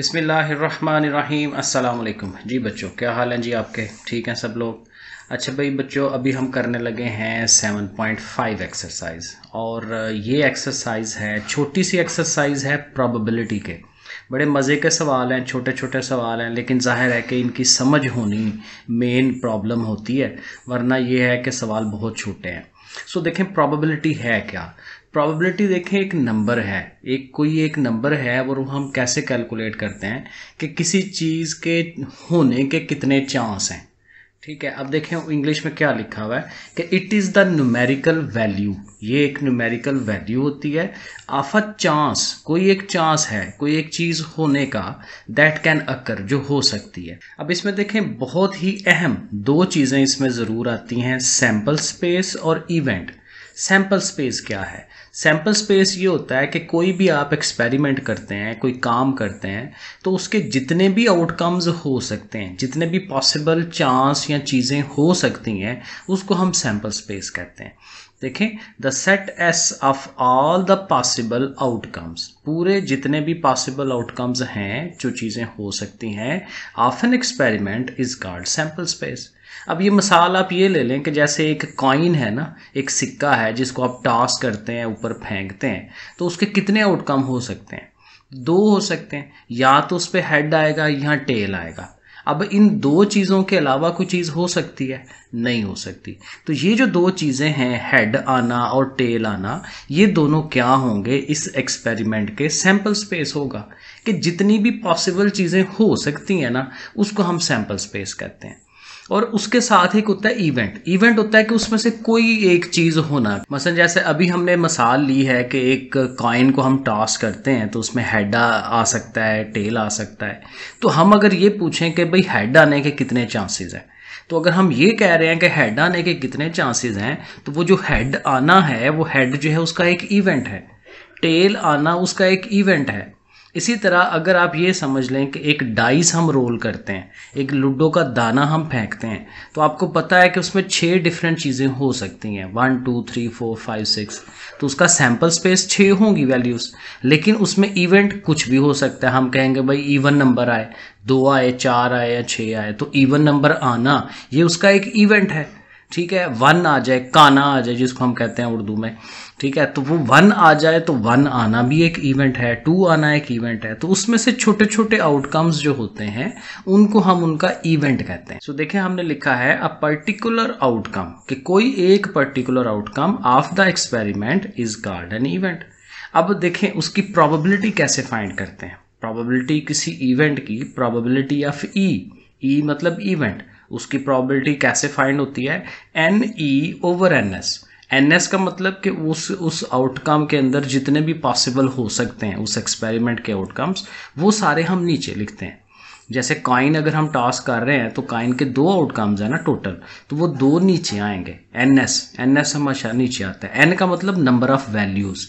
बिसमीम् अल्लाम जी बच्चों क्या हाल हैं जी आपके ठीक हैं सब लोग अच्छा भाई बच्चों अभी हम करने लगे हैं 7.5 एक्सरसाइज और ये एक्सरसाइज है छोटी सी एक्सरसाइज है प्रोबेबिलिटी के बड़े मज़े के सवाल हैं छोटे छोटे सवाल हैं लेकिन जाहिर है कि इनकी समझ होनी मेन प्रॉब्लम होती है वरना ये है कि सवाल बहुत छोटे हैं सो देखें प्रोबेबिलिटी है क्या प्रोबेबिलिटी देखें एक नंबर है एक कोई एक नंबर है और वो हम कैसे कैलकुलेट करते हैं कि किसी चीज़ के होने के कितने चांस हैं ठीक है अब देखें इंग्लिश में क्या लिखा हुआ है कि it is the numerical value ये एक न्यूमेरिकल वैल्यू होती है आफत चांस कोई एक चांस है कोई एक चीज़ होने का दैट कैन अकर जो हो सकती है अब इसमें देखें बहुत ही अहम दो चीज़ें इसमें ज़रूर आती हैं सैम्पल स्पेस और इवेंट सैम्पल स्पेस क्या है सैम्पल स्पेस ये होता है कि कोई भी आप एक्सपेरिमेंट करते हैं कोई काम करते हैं तो उसके जितने भी आउटकम्स हो सकते हैं जितने भी पॉसिबल चांस या चीज़ें हो सकती हैं उसको हम सैम्पल स्पेस कहते हैं देखें the set S of all the possible outcomes पूरे जितने भी पॉसिबल आउटकम्स हैं जो चीज़ें हो सकती हैं of an experiment is called sample space अब ये मिसाल आप ये ले लें कि जैसे एक कॉइन है ना एक सिक्का है जिसको आप टॉस करते हैं ऊपर फेंकते हैं तो उसके कितने आउटकम हो सकते हैं दो हो सकते हैं या तो उस पर हेड आएगा या टेल आएगा अब इन दो चीज़ों के अलावा कोई चीज़ हो सकती है नहीं हो सकती तो ये जो दो चीज़ें हैं हेड आना और टेल आना ये दोनों क्या होंगे इस एक्सपेरिमेंट के सैम्पल स्पेस होगा कि जितनी भी पॉसिबल चीज़ें हो सकती हैं ना उसको हम सैम्पल स्पेस कहते हैं और उसके साथ एक होता है इवेंट इवेंट होता है कि उसमें से कोई एक चीज़ होना मसलन जैसे अभी हमने मसाल ली है कि एक कॉइन को हम टॉस करते हैं तो उसमें हेड आ सकता है टेल आ सकता है तो हम अगर ये पूछें कि भाई हेड आने के कितने चांसेस हैं तो अगर हम ये कह रहे हैं कि हेड आने के कितने चांसेस हैं तो वो जो हेड आना है वो हेड जो है उसका एक इवेंट है टेल आना उसका एक इवेंट है इसी तरह अगर आप ये समझ लें कि एक डाइस हम रोल करते हैं एक लूडो का दाना हम फेंकते हैं तो आपको पता है कि उसमें छः डिफरेंट चीज़ें हो सकती हैं one two three four five six तो उसका सैम्पल स्पेस छः होंगी वैल्यूज़ लेकिन उसमें इवेंट कुछ भी हो सकता है हम कहेंगे भाई इवन नंबर आए दो आए चार आए या छः आए तो इवन नंबर आना ये उसका एक इवेंट है ठीक है वन आ जाए काना आ जाए जिसको हम कहते हैं उर्दू में ठीक है तो वो वन आ जाए तो वन आना भी एक इवेंट है टू आना एक इवेंट है तो उसमें से छोटे छोटे आउटकम्स जो होते हैं उनको हम उनका इवेंट कहते हैं सो so, देखें हमने लिखा है अ पर्टिकुलर आउटकम कि कोई एक particular outcome of the experiment is called an event अब देखें उसकी प्रोबेबिलिटी कैसे फाइंड करते हैं प्रोबेबिलिटी किसी इवेंट की प्रोबेबिलिटी ऑफ ई ई मतलब इवेंट उसकी प्रोबेबिलिटी कैसे फाइंड होती है N E over N S N S का मतलब कि उस उस आउटकम के अंदर जितने भी पॉसिबल हो सकते हैं उस एक्सपेरिमेंट के आउटकम्स वो सारे हम नीचे लिखते हैं जैसे काइन अगर हम टास्क कर रहे हैं तो काइन के दो आउटकम्स हैं ना टोटल तो वो दो नीचे आएंगे एन एस एन एस हमेशा नीचे आता है एन का मतलब नंबर ऑफ वैल्यूज़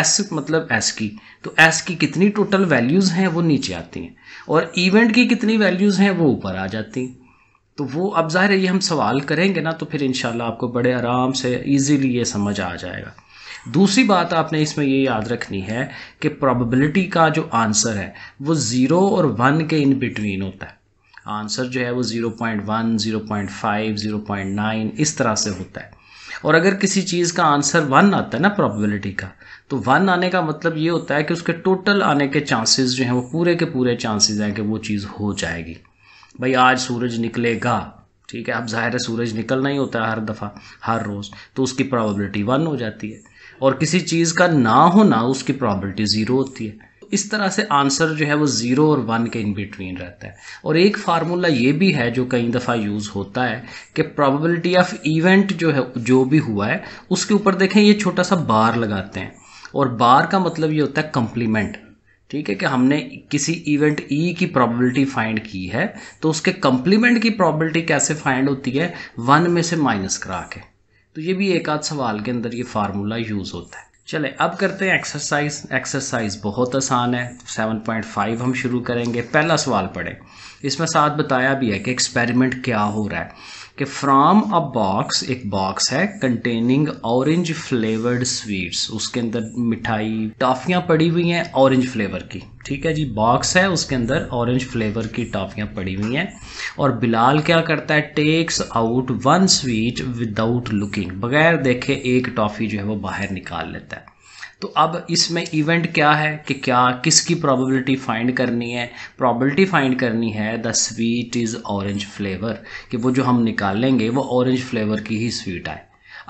एस मतलब एस की तो एस की कितनी टोटल वैल्यूज़ हैं वो नीचे आती हैं और इवेंट की कितनी वैल्यूज़ हैं वो ऊपर आ जाती हैं तो वो अब ज़ाहिर है ये हम सवाल करेंगे ना तो फिर इन आपको बड़े आराम से ईजीली ये समझ आ जाएगा दूसरी बात आपने इसमें ये याद रखनी है कि प्रोबेबिलिटी का जो आंसर है वो ज़ीरो और वन के इन बिटवीन होता है आंसर जो है वो zero point one zero point five zero point nine इस तरह से होता है और अगर किसी चीज़ का आंसर वन आता है ना प्रोबेबिलिटी का तो वन आने का मतलब ये होता है कि उसके टोटल आने के चांसेस जो हैं वो पूरे के पूरे चांसेस हैं कि वो चीज़ हो जाएगी भाई आज सूरज निकलेगा ठीक है अब जाहिर है सूरज निकलना ही होता है हर दफ़ा हर रोज़ तो उसकी प्रॉबिलिटी वन हो जाती है और किसी चीज़ का ना होना उसकी प्रॉबिलिटी ज़ीरो होती है इस तरह से आंसर जो है वो ज़ीरो और वन के इन बिटवीन रहता है और एक फार्मूला ये भी है जो कई दफ़ा यूज़ होता है कि प्रोबेबिलिटी ऑफ इवेंट जो है जो भी हुआ है उसके ऊपर देखें ये छोटा सा बार लगाते हैं और बार का मतलब ये होता है कम्प्लीमेंट ठीक है कि हमने किसी इवेंट ई e की प्रोबेबिलिटी फाइंड की है तो उसके कंप्लीमेंट की प्रोबेबिलिटी कैसे फाइंड होती है वन में से माइनस करा के तो ये भी एक आध सवाल के अंदर ये फार्मूला यूज़ होता है चले अब करते हैं एक्सरसाइज एक्सरसाइज बहुत आसान है 7.5 हम शुरू करेंगे पहला सवाल पढ़े इसमें साथ बताया भी है कि एक्सपेरिमेंट क्या हो रहा है कि फ्राम अ बॉक्स एक बॉक्स है कंटेनिंग ऑरेंज फ्लेवर्ड स्वीट्स उसके अंदर मिठाई टॉफियाँ पड़ी हुई हैं ऑरेंज फ्लेवर की ठीक है जी बॉक्स है उसके अंदर ऑरेंज फ्लेवर की टॉफियाँ पड़ी हुई हैं और बिलाल क्या करता है takes out one sweet without looking बगैर देखे एक टॉफ़ी जो है वो बाहर निकाल लेता है तो अब इसमें इवेंट क्या है कि क्या किसकी प्रोबेबिलिटी फाइंड करनी है प्रोबेबिलिटी फाइंड करनी है the sweet is orange flavour कि वो जो हम निकालेंगे वो ऑरेंज फ्लेवर की ही स्वीट आए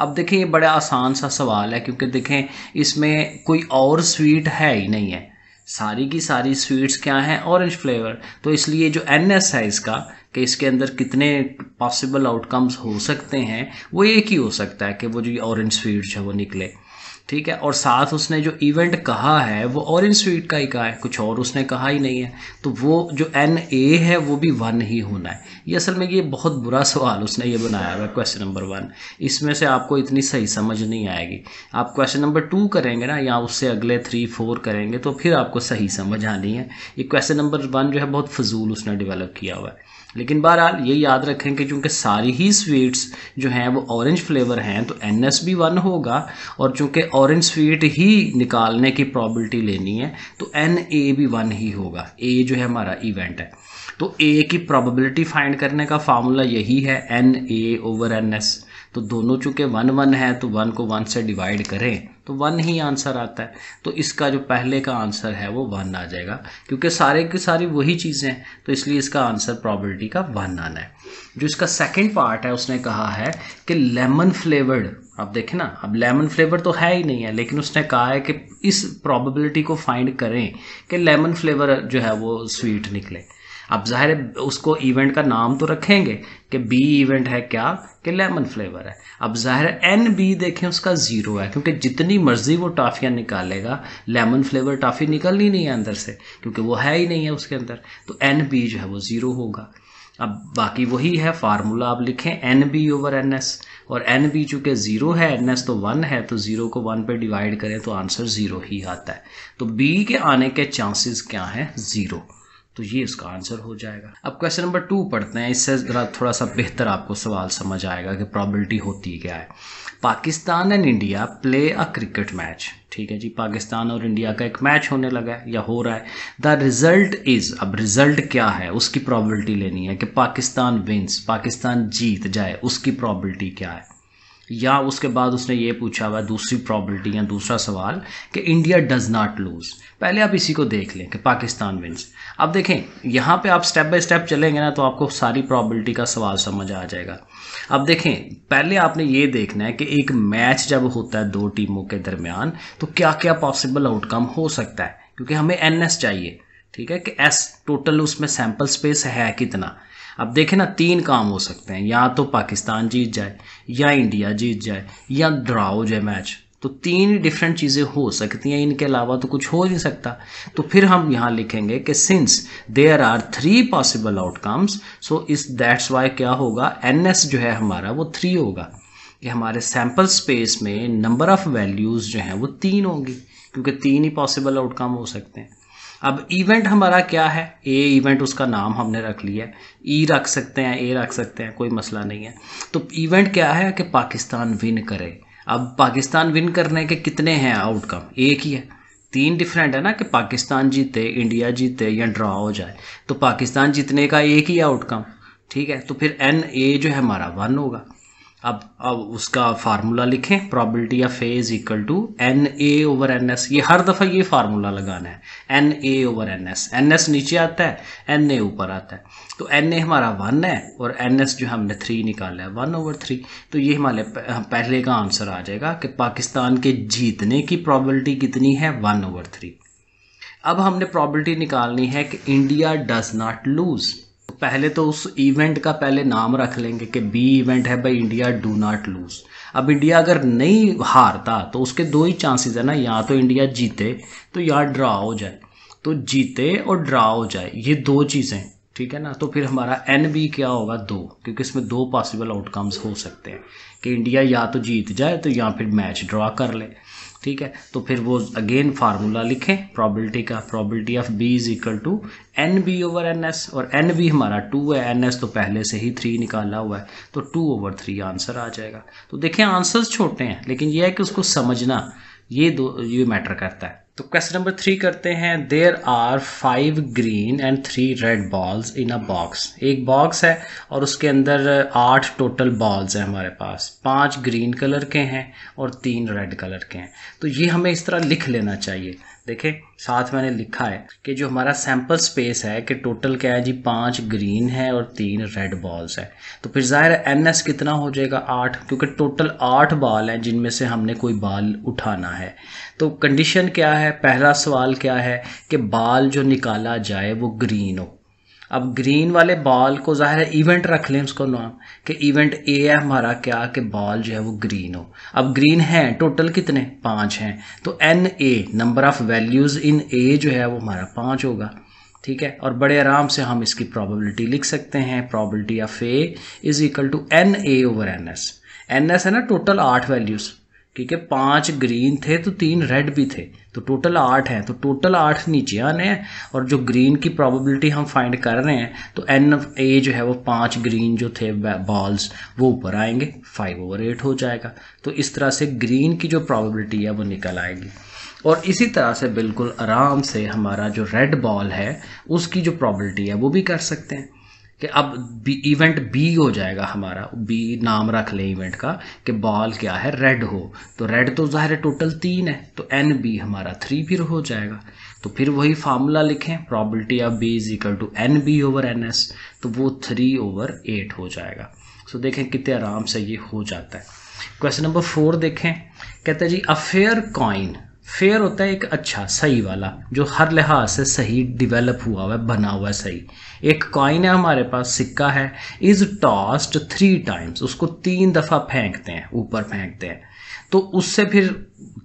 अब देखें ये बड़ा आसान सा सवाल है क्योंकि देखें इसमें कोई और स्वीट है ही नहीं है सारी की सारी स्वीट्स क्या हैं ऑरेंज फ्लेवर तो इसलिए जो एन एस है इसका कि इसके अंदर कितने पॉसिबल आउटकम्स हो सकते हैं वो एक ही हो सकता है कि वो जो ऑरेंज स्वीट्स है वो निकले ठीक है और साथ उसने जो इवेंट कहा है वो ऑरेंज स्वीट का ही कहा है कुछ और उसने कहा ही नहीं है तो वो जो एन ए है वो भी वन ही होना है ये असल में ये बहुत बुरा सवाल उसने ये बनाया हुआ क्वेश्चन नंबर वन इसमें से आपको इतनी सही समझ नहीं आएगी आप क्वेश्चन नंबर टू करेंगे ना या उससे अगले थ्री फोर करेंगे तो फिर आपको सही समझ आनी है ये क्वेश्चन नंबर वन जो है बहुत फजूल उसने डिवेलप किया हुआ है लेकिन बहरहाल ये याद रखें कि चूँकि सारी ही स्वीट्स जो हैं वो ऑरेंज फ्लेवर हैं तो एन एस भी वन होगा और चूँकि ऑरेंज स्वीट ही निकालने की प्रॉबिलिटी लेनी है तो एन ए भी वन ही होगा ए जो है हमारा इवेंट है तो ए की प्रॉबिलिटी फाइंड करने का फार्मूला यही है N A over N S तो दोनों चूँकि वन वन है तो वन को वन से डिवाइड करें तो वन ही आंसर आता है तो इसका जो पहले का आंसर है वो वन आ जाएगा क्योंकि सारे की सारी वही चीज़ें हैं तो इसलिए इसका आंसर प्रॉबलिटी का वन आना है जो इसका सेकेंड पार्ट है उसने कहा है कि लेमन फ्लेवर्ड आप देखें ना अब लेमन फ्लेवर तो है ही नहीं है लेकिन उसने कहा है कि इस प्रॉबिलिटी को फाइंड करें कि लेमन फ्लेवर जो है वो स्वीट निकले अब जाहिर है उसको इवेंट का नाम तो रखेंगे कि बी इवेंट है क्या कि लेमन फ्लेवर है अब जाहिर है एन बी देखें उसका ज़ीरो है क्योंकि जितनी मर्जी वो टाफ़ियाँ निकालेगा लेमन फ्लेवर टाफ़ी निकलनी नहीं है अंदर से क्योंकि वो है ही नहीं है उसके अंदर तो एन बी जो है वो ज़ीरो होगा अब बाकी वही है फार्मूला आप लिखें N B over N S और एन बी चूँकि ज़ीरो है एन एस तो वन है तो ज़ीरो को वन पे डिवाइड करें तो आंसर ज़ीरो ही आता है तो बी के आने के चांसेस क्या हैं ज़ीरो तो ये इसका आंसर हो जाएगा अब क्वेश्चन नंबर टू पढ़ते हैं इससे ज़रा थोड़ा सा बेहतर आपको सवाल समझ आएगा कि प्रॉबिलिटी होती क्या है Pakistan and India play a cricket match ठीक है जी पाकिस्तान और इंडिया का एक मैच होने लगा है या हो रहा है द रिज़ल्ट इज़ अब रिज़ल्ट क्या है उसकी प्रॉबिलिटी लेनी है कि पाकिस्तान विंस पाकिस्तान जीत जाए उसकी प्रॉबिलिटी क्या है या उसके बाद उसने ये पूछा हुआ दूसरी प्रॉबलिटी या दूसरा सवाल कि इंडिया डज़ नॉट लूज़ पहले आप इसी को देख लें कि पाकिस्तान विंस अब देखें यहाँ पे आप स्टेप बाय स्टेप चलेंगे ना तो आपको सारी प्रॉबलिटी का सवाल समझ आ जाएगा अब देखें पहले आपने ये देखना है कि एक मैच जब होता है दो टीमों के दरमियान तो क्या क्या पॉसिबल आउटकम हो सकता है क्योंकि हमें एन चाहिए ठीक है कि एस टोटल उसमें सैम्पल स्पेस है कितना अब देखें ना तीन काम हो सकते हैं या तो पाकिस्तान जीत जाए या इंडिया जीत जाए या ड्रा हो जाए मैच तो तीन डिफरेंट चीज़ें हो सकती हैं इनके अलावा तो कुछ हो नहीं सकता तो फिर हम यहाँ लिखेंगे कि since there are three possible outcomes so इस दैट्स वाई क्या होगा एन एस जो है हमारा वो थ्री होगा कि हमारे सैम्पल स्पेस में नंबर ऑफ़ वैल्यूज़ जो हैं वो तीन होंगी क्योंकि तीन ही पॉसिबल आउटकम हो सकते हैं अब इवेंट हमारा क्या है ए इवेंट उसका नाम हमने रख लिया ई ई e रख सकते हैं ए रख सकते हैं कोई मसला नहीं है तो इवेंट क्या है कि पाकिस्तान विन करे अब पाकिस्तान विन करने के कितने हैं आउटकम एक ही है तीन डिफरेंट है ना कि पाकिस्तान जीते इंडिया जीते या ड्रा हो जाए तो पाकिस्तान जीतने का एक ही आउटकम ठीक है तो फिर एन ए जो है हमारा वन होगा अब अब उसका फार्मूला लिखें probability of A is equal to N A over N S ये हर दफ़ा ये फार्मूला लगाना है N A over N S N S नीचे आता है एन ए ऊपर आता है तो एन ए हमारा वन है और एन एस जो हमने थ्री निकाला है वन ओवर थ्री तो ये हमारे पहले का आंसर आ जाएगा कि पाकिस्तान के जीतने की प्रॉबलिटी कितनी है वन ओवर थ्री अब हमने प्रॉबलिटी निकालनी है कि इंडिया डज नाट लूज़ पहले तो उस इवेंट का पहले नाम रख लेंगे कि बी इवेंट है भाई इंडिया डू नॉट लूज अब इंडिया अगर नहीं हारता तो उसके दो ही चांसेस है ना या तो इंडिया जीते तो या ड्रा हो जाए तो जीते और ड्रा हो जाए ये दो चीज़ें ठीक है ना तो फिर हमारा एन बी क्या होगा दो क्योंकि इसमें दो पॉसिबल आउटकम्स हो सकते हैं कि इंडिया या तो जीत जाए तो या फिर मैच ड्रा कर ले ठीक है तो फिर वो अगेन फार्मूला लिखें प्रॉबिलिटी का probability of B is equal to N B over N S और एन बी हमारा टू है एन एस तो पहले से ही थ्री निकाला हुआ है तो टू ओवर थ्री आंसर आ जाएगा तो देखें आंसर्स छोटे हैं लेकिन यह है कि उसको समझना ये दो ये मैटर करता है तो क्वेश्चन नंबर थ्री करते हैं there are five green and three red balls in a box एक बॉक्स है और उसके अंदर आठ टोटल बॉल्स हैं हमारे पास पांच ग्रीन कलर के हैं और तीन रेड कलर के हैं तो ये हमें इस तरह लिख लेना चाहिए देखें साथ मैंने लिखा है कि जो हमारा सैम्पल स्पेस है कि टोटल क्या है जी पाँच ग्रीन है और तीन रेड बॉल्स है तो फिर ज़ाहिर है एन एस कितना हो जाएगा आठ क्योंकि टोटल आठ बॉल हैं जिनमें से हमने कोई बाल उठाना है तो कंडीशन क्या है पहला सवाल क्या है कि बाल जो निकाला जाए वो ग्रीन हो अब ग्रीन वाले बॉल को जाहिर है इवेंट रख लें उसको नाम कि इवेंट ए है हमारा क्या कि बॉल जो है वो ग्रीन हो अब ग्रीन है टोटल कितने पाँच हैं तो N A number of values in A जो है वो हमारा पाँच होगा ठीक है और बड़े आराम से हम इसकी प्रॉबिलिटी लिख सकते हैं probability of A is equal to N A over N S N S है ना टोटल आठ वैल्यूज़ ठीक है पांच ग्रीन थे तो तीन रेड भी थे तो टोटल आठ हैं तो टोटल आठ नीचे आने हैं और जो ग्रीन की प्रोबेबिलिटी हम फाइंड कर रहे हैं तो एन ए जो है वो पांच ग्रीन जो थे बॉल्स वो ऊपर आएंगे फाइव ओवर एट हो जाएगा तो इस तरह से ग्रीन की जो प्रोबेबिलिटी है वो निकल आएगी और इसी तरह से बिल्कुल आराम से हमारा जो रेड बॉल है उसकी जो प्रॉबलिटी है वो भी कर सकते हैं कि अब बी, इवेंट बी हो जाएगा हमारा बी नाम रख लें इवेंट का कि बॉल क्या है रेड हो तो रेड तो ज़ाहिर है टोटल तीन है तो एन बी हमारा थ्री फिर हो जाएगा तो फिर वही फार्मूला लिखें probability of B is equal to N B over N S तो वो थ्री ओवर एट हो जाएगा सो देखें कितने आराम से ये हो जाता है क्वेश्चन नंबर फोर देखें कहते हैं जी अफेयर कॉइन फेयर होता है एक अच्छा सही वाला जो हर लिहाज से सही डिवेलप हुआ हुआ है बना हुआ है सही एक कॉइन है हमारे पास सिक्का है इज टॉस्ड थ्री टाइम्स उसको तीन दफ़ा फेंकते हैं ऊपर फेंकते हैं तो उससे फिर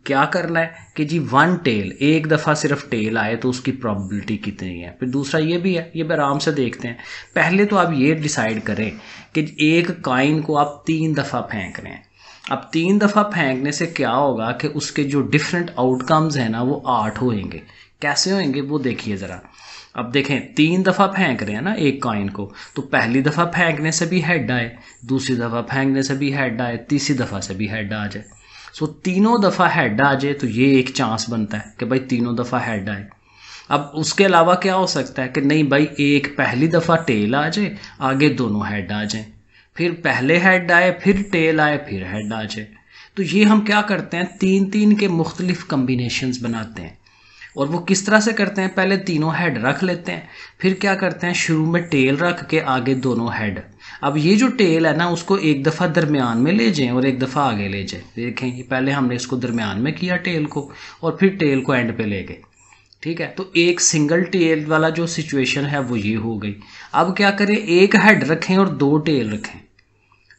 क्या करना है कि जी वन टेल एक दफ़ा सिर्फ टेल आए तो उसकी प्रॉबिलिटी कितनी है फिर दूसरा ये भी है ये भी आराम से देखते हैं पहले तो आप ये डिसाइड करें कि एक काइन को आप तीन दफ़ा फेंक रहे हैं अब तीन दफ़ा फेंकने से क्या होगा कि उसके जो डिफरेंट आउटकम्स हैं ना वो आठ होएंगे कैसे होएंगे वो देखिए ज़रा अब देखें तीन दफ़ा फेंक रहे हैं ना एक कॉइन को तो पहली दफ़ा फेंकने से भी हेड आए दूसरी दफ़ा फेंकने से भी हेड आए तीसरी दफ़ा से भी हेड आ जाए सो तीनों दफ़ा हेड आ जाए तो ये एक चांस बनता है कि भाई तीनों दफ़ा हेड आए अब उसके अलावा क्या हो सकता है कि नहीं भाई एक पहली दफ़ा टेल आ जाए आगे दोनों हेड आ जाए फिर पहले हेड आए फिर टेल आए फिर हेड आ जाए तो ये हम क्या करते हैं तीन तीन के मुख्तलिफ कम्बिनेशन बनाते हैं और वो किस तरह से करते हैं पहले तीनों हेड रख लेते हैं फिर क्या करते हैं शुरू में टेल रख के आगे दोनों हेड अब ये जो टेल है ना उसको एक दफ़ा दरमियान में ले जाएं और एक दफ़ा आगे ले जाएं देखें पहले हमने इसको दरमियान में किया टेल को और फिर टेल को एंड पे ले गए ठीक है तो एक सिंगल टेल वाला जो सिचुएशन है वो ये हो गई अब क्या करें एक हेड रखें और दो टेल रखें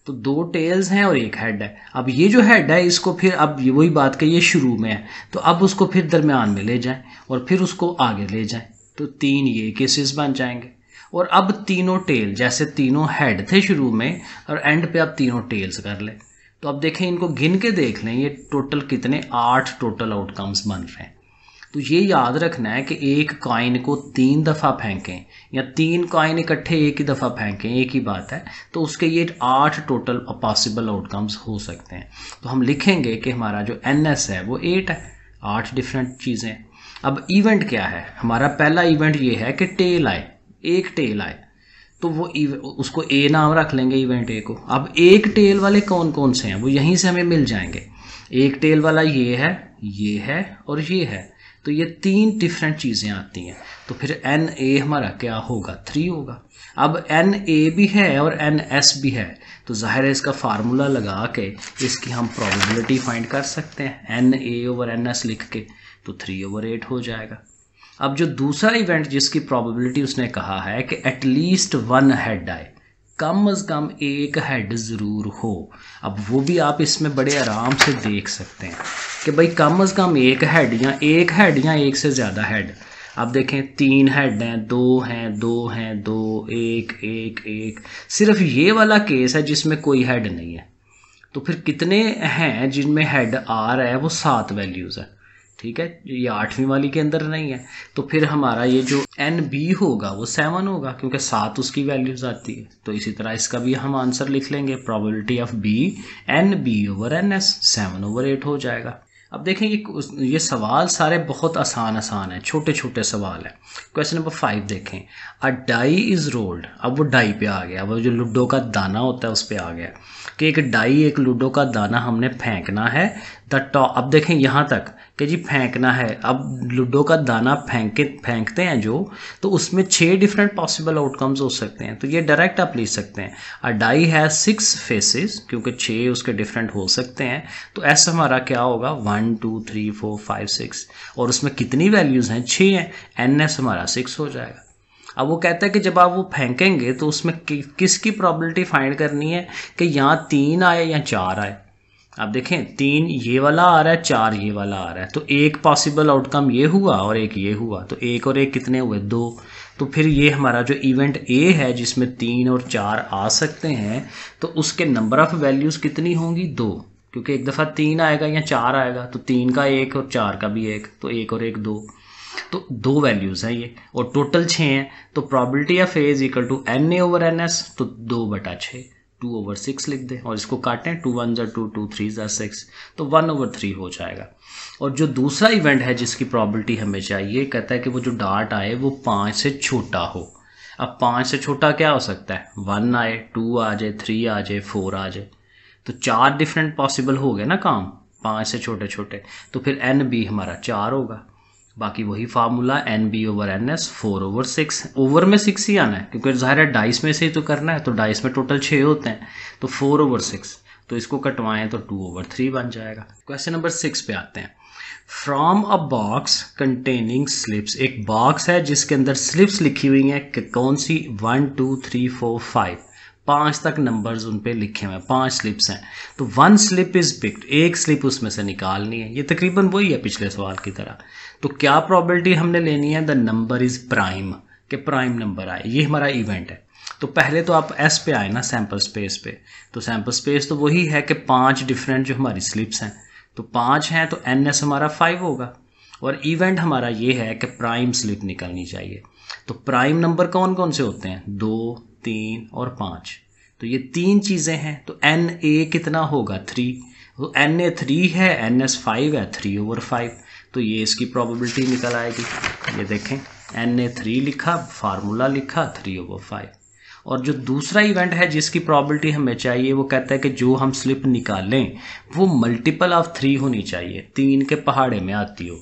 तो दो टेल्स हैं और एक हेड है अब ये जो हेड है इसको फिर अब ये वही बात कही शुरू में है तो अब उसको फिर दरम्यान में ले जाएं और फिर उसको आगे ले जाएं तो तीन ये केसेस बन जाएंगे और अब तीनों टेल जैसे तीनों हेड थे शुरू में और एंड पे अब तीनों टेल्स कर लें तो अब देखें इनको गिन के देख लें ये टोटल कितने आठ टोटल आउटकम्स बन रहे हैं तो ये याद रखना है कि एक कॉइन को तीन दफ़ा फेंकें या तीन कॉइन इकट्ठे एक ही दफ़ा फेंकें एक ही बात है तो उसके ये आठ टोटल पॉसिबल आउटकम्स हो सकते हैं तो हम लिखेंगे कि हमारा जो एन है वो एट है आठ डिफरेंट चीज़ें अब इवेंट क्या है हमारा पहला इवेंट ये है कि टेल आए एक टेल आए तो वो उसको ए नाम रख लेंगे इवेंट ए को अब एक टेल वाले कौन कौन से हैं वो यहीं से हमें मिल जाएंगे एक टेल वाला ये है ये है और ये है तो ये तीन डिफरेंट चीज़ें आती हैं तो फिर एन ए हमारा क्या होगा थ्री होगा अब एन ए भी है और एन एस भी है तो ज़ाहिर है इसका फार्मूला लगा के इसकी हम प्रोबेबिलिटी फाइंड कर सकते हैं N A over N S लिख के तो थ्री ओवर एट हो जाएगा अब जो दूसरा इवेंट जिसकी प्रोबेबिलिटी उसने कहा है कि एटलीस्ट वन हेड आए कम अज़ कम एक हेड ज़रूर हो अब वो भी आप इसमें बड़े आराम से देख सकते हैं कि भाई कम अज़ कम एक हेड या एक हेड या एक से ज़्यादा हेड अब देखें तीन हेड हैं दो हैं दो हैं दो एक एक एक सिर्फ ये वाला केस है जिसमें कोई हेड नहीं है तो फिर कितने हैं जिनमें हेड आ रहा है वो सात वैल्यूज़ है ठीक है ये आठवीं वाली के अंदर नहीं है तो फिर हमारा ये जो एन बी होगा वो सेवन होगा क्योंकि सात उसकी वैल्यूज आती है तो इसी तरह इसका भी हम आंसर लिख लेंगे probability of B N B over N S seven over eight हो जाएगा अब देखें ये ये सवाल सारे बहुत आसान आसान है छोटे छोटे सवाल हैं क्वेश्चन नंबर फाइव देखें अ डाई इज़ रोल्ड अब वो डाई पे आ गया वो जो लूडो का दाना होता है उस पर आ गया कि एक डाई एक लूडो का दाना हमने फेंकना है द टॉप अब देखें यहाँ तक कि जी फेंकना है अब लूडो का दाना फेंके फेंकते हैं जो तो उसमें छः डिफरेंट पॉसिबल आउटकम्स हो सकते हैं तो ये डायरेक्ट आप ले सकते हैं अडाई डाई है सिक्स फेसेस क्योंकि छः उसके डिफरेंट हो सकते हैं तो ऐसा हमारा क्या होगा one two three four five six और उसमें कितनी वैल्यूज़ हैं छः हैं एन एस हमारा सिक्स हो जाएगा अब वो कहता है कि जब आप वो फेंकेंगे तो उसमें कि, किसकी प्रॉबिलिटी फाइंड करनी है कि यहाँ तीन आए या चार आए आप देखें तीन ये वाला आ रहा है चार ये वाला आ रहा है तो एक पॉसिबल आउटकम ये हुआ और एक ये हुआ तो एक और एक कितने हुए दो तो फिर ये हमारा जो इवेंट ए है जिसमें तीन और चार आ सकते हैं तो उसके नंबर ऑफ़ वैल्यूज़ कितनी होंगी दो क्योंकि एक दफ़ा तीन आएगा या चार आएगा तो तीन का एक और चार का भी एक तो एक और एक दो तो दो वैल्यूज़ हैं ये और टोटल छः हैं तो probability of A is equal to N A over N S तो दो बटा छः टू ओवर सिक्स लिख दें और इसको काटें टू वन जो टू टू थ्री जो सिक्स तो वन ओवर थ्री हो जाएगा और जो दूसरा इवेंट है जिसकी प्रॉबलिटी हमें चाहिए कहता है कि वो जो डाट आए वो पाँच से छोटा हो अब पाँच से छोटा क्या हो सकता है वन आए टू आ जाए थ्री आ जाए फोर आ जाए तो चार डिफरेंट पॉसिबल हो गए ना काम पाँच से छोटे छोटे तो फिर एन बी हमारा चार होगा बाकी वही formula N B over N S four over six over में सिक्स ही आना है क्योंकि ज़ाहिर है डाइस में से ही तो करना है तो डाइस में टोटल छः होते हैं तो फोर ओवर सिक्स तो इसको कटवाएं तो टू ओवर थ्री बन जाएगा क्वेश्चन नंबर सिक्स पे आते हैं from a box containing slips एक बॉक्स है जिसके अंदर स्लिप्स लिखी हुई हैं कौन सी one two three four five पाँच तक नंबर्स उन पर लिखे हुए हैं पाँच स्लिप्स हैं तो वन स्लिप इज़ पिक्ड एक स्लिप उसमें से निकालनी है ये तकरीबन वही है पिछले सवाल की तरह तो क्या प्रॉबलिटी हमने लेनी है द नंबर इज़ प्राइम के प्राइम नंबर आए ये हमारा इवेंट है तो पहले तो आप एस पे आए ना सैम्पल स्पेस पे तो सैम्पल स्पेस तो वही है कि पांच डिफरेंट जो हमारी स्लिप्स हैं तो पांच हैं तो एन एस हमारा फाइव होगा और इवेंट हमारा ये है कि प्राइम स्लिप निकलनी चाहिए तो प्राइम नंबर कौन कौन से होते हैं दो तीन और पाँच तो ये तीन चीज़ें हैं तो एन ए कितना होगा थ्री तो एन ए थ्री है एन एस फाइव है थ्री ओवर फाइव तो ये इसकी प्रोबेबिलिटी निकल आएगी ये देखें एन ए थ्री लिखा फार्मूला लिखा थ्री ओवर फाइव और जो दूसरा इवेंट है जिसकी प्रॉबिलिटी हमें चाहिए वो कहता है कि जो हम स्लिप निकालें वो मल्टीपल ऑफ थ्री होनी चाहिए तीन के पहाड़े में आती हो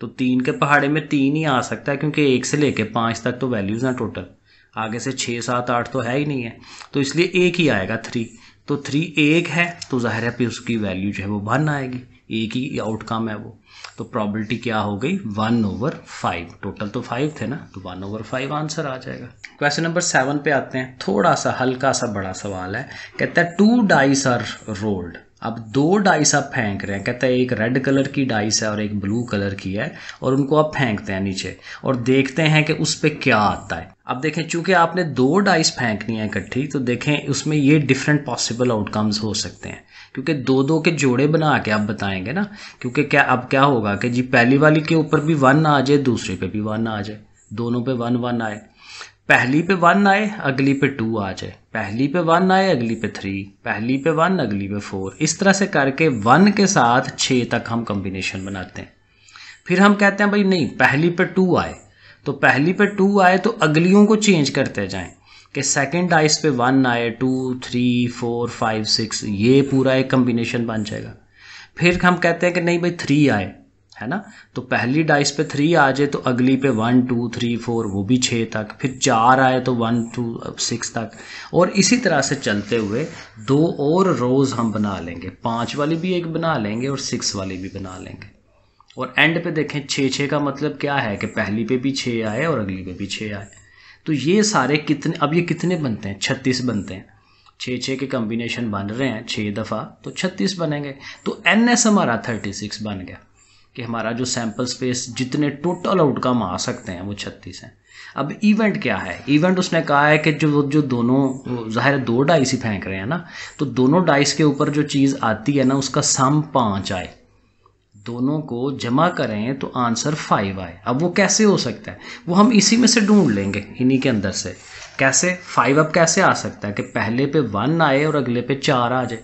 तो तीन के पहाड़े में तीन ही आ सकता है क्योंकि एक से लेके पाँच तक तो वैल्यूज़ हैं टोटल आगे से छः सात आठ तो है ही नहीं है तो इसलिए एक ही आएगा थ्री तो थ्री एक है तो ज़ाहिर है फिर उसकी वैल्यू जो है वो वन आएगी एक ही आउटकम है वो तो प्रॉबिलिटी क्या हो गई वन ओवर फाइव टोटल तो फाइव थे ना तो वन ओवर फाइव आंसर आ जाएगा क्वेश्चन नंबर सेवन पे आते हैं थोड़ा सा हल्का सा बड़ा सवाल है कहता है टू डाइस आर रोल्ड अब दो डाइस आप फेंक रहे हैं कहते हैं एक रेड कलर की डाइस है और एक ब्लू कलर की है और उनको आप फेंकते हैं नीचे और देखते हैं कि उस पर क्या आता है अब देखें चूंकि आपने दो डाइस फेंकनी है इकट्ठी तो देखें उसमें ये डिफरेंट पॉसिबल आउटकम्स हो सकते हैं क्योंकि दो दो के जोड़े बना के आप बताएंगे ना क्योंकि क्या अब क्या होगा कि जी पहली वाली के ऊपर भी वन आ जाए दूसरे पे भी वन आ जाए दोनों पे वन वन आए पहली पे वन आए अगली पे टू आ जाए पहली पे वन आए अगली पे थ्री पहली पे वन अगली पे फोर इस तरह से करके वन के साथ छः तक हम कम्बिनेशन बनाते हैं फिर हम कहते हैं भाई नहीं पहली पे टू आए तो पहली पे टू आए तो अगलियों को चेंज करते जाएं कि सेकंड आइस पे वन आए two three four five six ये पूरा एक कम्बिनेशन बन जाएगा फिर हम कहते हैं कि नहीं भाई थ्री आए है ना तो पहली डाइस पे थ्री आ जाए तो अगली पे वन टू थ्री फोर वो भी छः तक फिर चार आए तो वन टू सिक्स तक और इसी तरह से चलते हुए दो और रोज़ हम बना लेंगे पाँच वाली भी एक बना लेंगे और सिक्स वाली भी बना लेंगे और एंड पे देखें छः छः का मतलब क्या है कि पहली पे भी छः आए और अगली पे भी छः आए तो ये सारे कितने अब ये कितने बनते हैं छत्तीस बनते हैं छः छः के कम्बिनेशन बन रहे हैं छः दफ़ा तो छत्तीस बनेंगे तो एन एस हमारा थर्टी सिक्स बन गया कि हमारा जो सैम्पल स्पेस जितने टोटल आउटकम आ सकते हैं वो छत्तीस हैं अब इवेंट क्या है इवेंट उसने कहा है कि जो जो दोनों ज़ाहिर दो डाइस ही फेंक रहे हैं ना तो दोनों डाइस के ऊपर जो चीज़ आती है ना उसका सम पाँच आए दोनों को जमा करें तो आंसर फाइव आए अब वो कैसे हो सकता है वो हम इसी में से ढूंढ लेंगे इन्हीं के अंदर से कैसे फाइव अब कैसे आ सकता है कि पहले पे वन आए और अगले पे चार आ जाए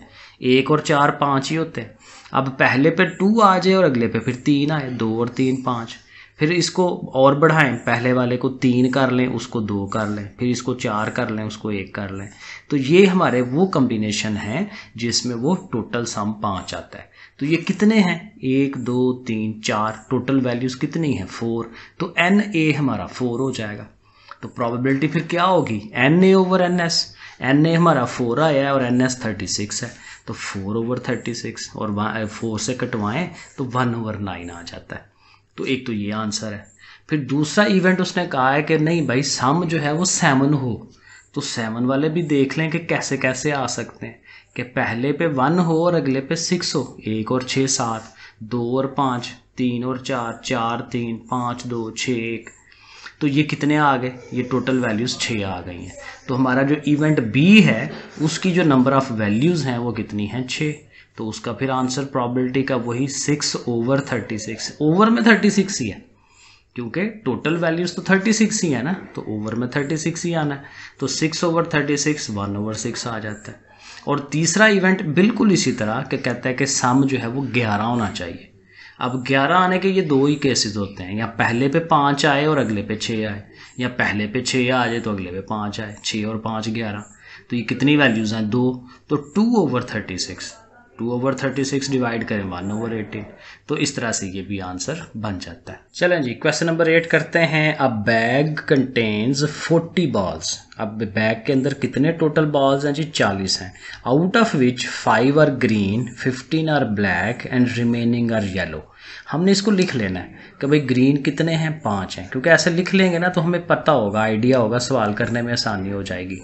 एक और चार पाँच ही होते हैं अब पहले पे टू आ जाए और अगले पे फिर तीन आए दो और तीन पाँच फिर इसको और बढ़ाएं पहले वाले को तीन कर लें उसको दो कर लें फिर इसको चार कर लें उसको एक कर लें तो ये हमारे वो कम्बिनेशन हैं जिसमें वो टोटल सम पाँच आता है तो ये कितने हैं एक दो तीन चार टोटल वैल्यूज़ कितनी हैं फोर तो एन ए हमारा फोर हो जाएगा तो प्रोबेबिलिटी फिर क्या होगी N A over N S N A हमारा फोर आया है और एन एस थर्टी सिक्स है तो फोर ओवर थर्टी सिक्स और फोर eh, से कटवाएं तो वन ओवर नाइन आ जाता है तो एक तो ये आंसर है फिर दूसरा इवेंट उसने कहा है कि नहीं भाई सम जो है वो सेवन हो तो सेवन वाले भी देख लें कि कैसे कैसे आ सकते हैं कि पहले पे वन हो और अगले पे सिक्स हो एक और छः सात दो और पाँच तीन और चार चार तीन पाँच दो छः एक तो ये कितने आ गए ये टोटल वैल्यूज़ छः आ गई हैं तो हमारा जो इवेंट बी है उसकी जो नंबर ऑफ़ वैल्यूज़ हैं वो कितनी हैं छः तो उसका फिर आंसर प्रॉबिलिटी का वही six over thirty six over में थर्टी सिक्स ही है क्योंकि टोटल वैल्यूज तो थर्टी सिक्स ही है ना तो ओवर में थर्टी सिक्स ही आना है तो six over thirty six one over six आ जाता है और तीसरा इवेंट बिल्कुल इसी तरह के कहता है कि सम जो है वो ग्यारह होना चाहिए अब ग्यारह आने के ये दो ही केसेस होते हैं या पहले पे पाँच आए और अगले पे छः आए या पहले पे छः आ जाए तो अगले पे पाँच आए छः और पाँच ग्यारह तो ये कितनी वैल्यूज़ हैं दो तो two over thirty six two over thirty six divide करें वन ओवर एटीन तो इस तरह से ये भी आंसर बन जाता है चलें जी क्वेश्चन नंबर एट करते हैं a bag contains forty balls अब बैग के अंदर कितने टोटल बॉल्स हैं जी चालीस हैं out of which five are green fifteen are black and remaining are yellow हमने इसको लिख लेना है कि भाई ग्रीन कितने हैं पाँच हैं क्योंकि ऐसे लिख लेंगे ना तो हमें पता होगा आइडिया होगा सवाल करने में आसानी हो जाएगी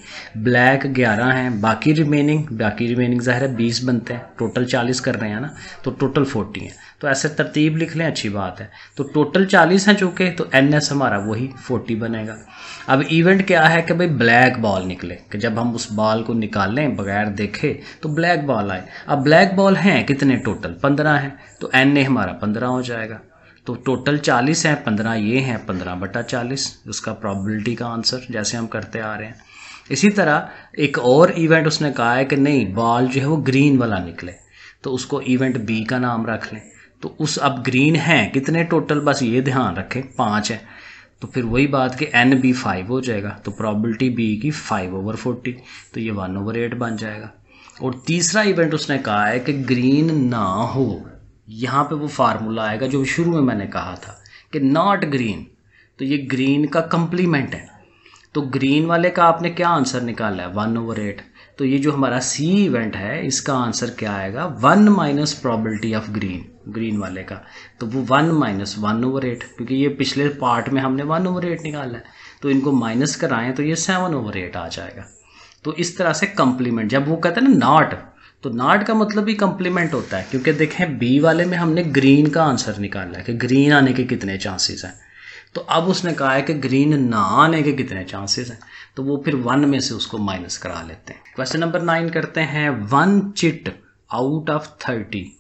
ब्लैक ग्यारह हैं बाकी रिमेनिंग बाकी रिमेनिंग ज़ाहिर है बीस बनते हैं टोटल चालीस कर रहे हैं ना तो टोटल फोर्टी हैं तो ऐसे तरतीब लिख लें अच्छी बात है तो टोटल चालीस हैं चूँकि तो एन एस हमारा वही फोर्टी बनेगा अब इवेंट क्या है कि भाई ब्लैक बॉल निकले कि जब हम उस बॉल को निकालें बगैर देखे तो ब्लैक बॉल आए अब ब्लैक बॉल हैं कितने टोटल पंद्रह हैं तो एन ए हमारा पंद्रह हो जाएगा तो टोटल चालीस हैं पंद्रह ये हैं पंद्रह बटा चालीस उसका प्रॉबिलिटी का आंसर जैसे हम करते आ रहे हैं इसी तरह एक और इवेंट उसने कहा है कि नहीं बॉल जो है वो ग्रीन वाला निकले तो उसको इवेंट बी का नाम रख लें तो उस अब ग्रीन हैं कितने टोटल बस ये ध्यान रखें पाँच है तो फिर वही बात कि एन बी फाइव हो जाएगा तो प्रॉबलिटी बी की फाइव ओवर फोर्टी तो ये वन ओवर एट बन जाएगा और तीसरा इवेंट उसने कहा है कि ग्रीन ना हो यहाँ पे वो फार्मूला आएगा जो शुरू में मैंने कहा था कि नॉट ग्रीन तो ये ग्रीन का कम्प्लीमेंट है तो ग्रीन वाले का आपने क्या आंसर निकाला है वन ओवर एट तो ये जो हमारा सी इवेंट है इसका आंसर क्या आएगा one minus probability of green green वाले का तो वो one minus one over eight क्योंकि ये पिछले पार्ट में हमने वन ओवर एट निकाला है तो इनको माइनस कराएं तो ये सेवन ओवर एट आ जाएगा तो इस तरह से कंप्लीमेंट जब वो कहते हैं ना नॉट तो नॉट का मतलब ही कंप्लीमेंट होता है क्योंकि देखें बी वाले में हमने ग्रीन का आंसर निकाला है कि ग्रीन आने के कितने चांसेस हैं तो अब उसने कहा है कि ग्रीन ना आने के कितने चांसेस हैं तो वो फिर वन में से उसको माइनस करा लेते हैं क्वेश्चन नंबर नाइन करते हैं one chit out of thirty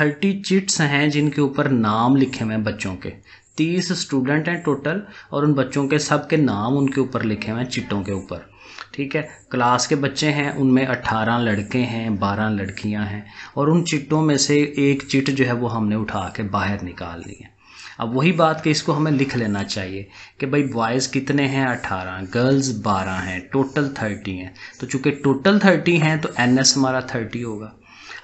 thirty chits हैं जिनके ऊपर नाम लिखे हुए हैं बच्चों के तीस स्टूडेंट हैं टोटल और उन बच्चों के सब के नाम उनके ऊपर लिखे हुए हैं चिट्टों के ऊपर ठीक है क्लास के बच्चे हैं उनमें अट्ठारह लड़के हैं बारह लड़कियां हैं और उन चिट्टों में से एक चिट जो है वो हमने उठा के बाहर निकाल ली है अब वही बात कि इसको हमें लिख लेना चाहिए कि भाई बॉयज़ कितने हैं अठारह गर्ल्स बारह हैं टोटल थर्टी हैं तो चूँकि टोटल थर्टी हैं तो एन एस हमारा थर्टी होगा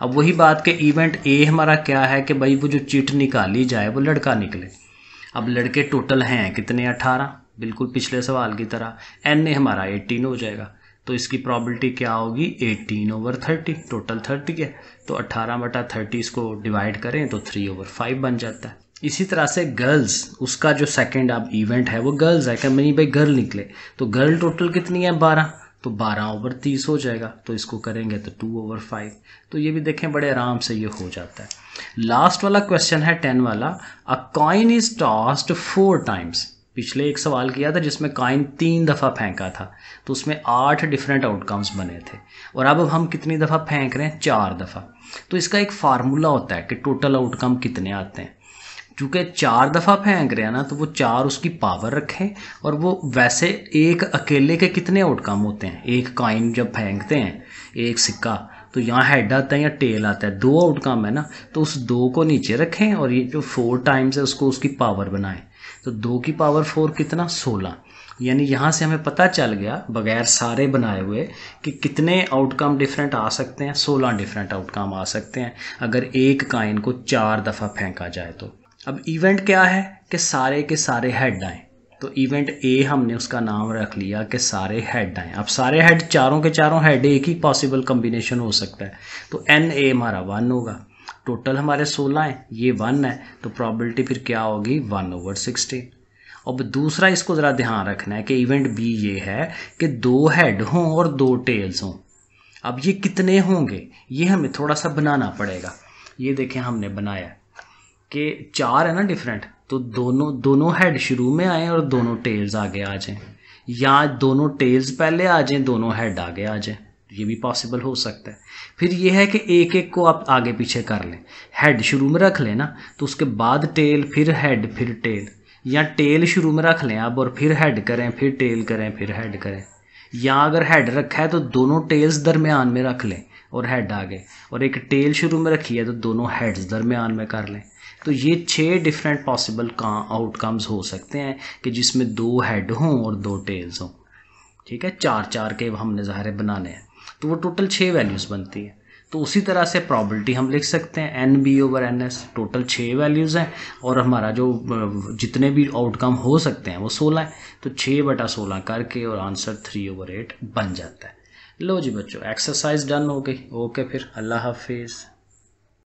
अब वही बात के इवेंट ए हमारा क्या है कि भाई वो जो चिट निकाली जाए वो लड़का निकले अब लड़के टोटल हैं कितने अठारह बिल्कुल पिछले सवाल की तरह एन ए हमारा एटीन हो जाएगा तो इसकी प्रॉबलिटी क्या होगी eighteen over thirty total thirty है तो अट्ठारह बटा थर्टी इसको डिवाइड करें तो थ्री ओवर फाइव बन जाता है इसी तरह से गर्ल्स उसका जो सेकंड अब इवेंट है वो गर्ल्स है कंपनी भाई गर्ल निकले तो गर्ल टोटल कितनी है बारह तो बारह ओवर तीस हो जाएगा तो इसको करेंगे तो टू ओवर फाइव तो ये भी देखें बड़े आराम से ये हो जाता है लास्ट वाला क्वेश्चन है टेन वाला a coin is tossed four times पिछले एक सवाल किया था जिसमें काइन तीन दफ़ा फेंका था तो उसमें आठ डिफरेंट आउटकम्स बने थे और अब हम कितनी दफ़ा फेंक रहे हैं चार दफ़ा तो इसका एक फार्मूला होता है कि टोटल आउटकम कितने आते हैं चूँकि चार दफ़ा फेंक रहे हैं ना तो वो चार उसकी पावर रखें और वो वैसे एक अकेले के कितने आउटकम होते हैं एक काइन जब फेंकते हैं एक सिक्का तो यहाँ हेड आता है या टेल आता है दो आउटकम है ना तो उस दो को नीचे रखें और ये जो फोर टाइम्स है उसको उसकी पावर बनाएं तो दो की पावर फोर कितना सोलह यानी यहाँ से हमें पता चल गया बगैर सारे बनाए हुए कि कितने आउटकम डिफरेंट आ सकते हैं सोलह डिफरेंट आउटकम आ सकते हैं अगर एक काइन को चार दफ़ा फेंका जाए तो अब इवेंट क्या है कि सारे के सारे हेड आए तो इवेंट ए हमने उसका नाम रख लिया कि सारे हेड आए अब सारे हेड चारों के चारों हेड एक ही पॉसिबल कम्बिनेशन हो सकता है तो एन ए हमारा वन होगा टोटल हमारे सोलह हैं ये वन है तो प्रॉबिलिटी फिर क्या होगी वन ओवर सिक्सटीन अब दूसरा इसको ज़रा ध्यान रखना है कि इवेंट बी ये है कि दो हेड हों और दो टेल्स हों अब ये कितने होंगे ये हमें थोड़ा सा बनाना पड़ेगा ये देखें हमने बनाया कि चार है ना डिफरेंट तो दोनों दोनों हेड शुरू में आए और दोनों टेल्स आगे आ जाए या दोनों टेल्स पहले आ जाए दोनों हेड आगे आ जाए ये भी पॉसिबल हो सकता है फिर ये है कि एक एक को आप आगे पीछे कर लें हेड शुरू में रख लें ना तो उसके बाद टेल फिर हेड फिर टेल या टेल शुरू में रख लें आप और फिर हेड करें फिर टेल करें फिर हेड करें या अगर हेड रखा है तो दोनों टेल्स दरमियान में रख लें और हेड आगे और एक टेल शुरू में रखी है तो दोनों हेड्स दरमियान में कर लें तो ये छः डिफरेंट पॉसिबल का आउटकम्स हो सकते हैं कि जिसमें दो हेड हों और दो टेल्स हों ठीक है चार चार के हमने ज़ाहिर बनाने हैं तो वो टोटल छः वैल्यूज़ बनती है तो उसी तरह से प्रॉबलिटी हम लिख सकते हैं N B over N S total छः वैल्यूज़ हैं और हमारा जो जितने भी आउटकम हो सकते हैं वो सोलह हैं तो छः बटा सोलह करके और आंसर थ्री ओवर एट बन जाता है लो जी बच्चों एक्सरसाइज डन हो गई ओके फिर अल्लाह हाफिज़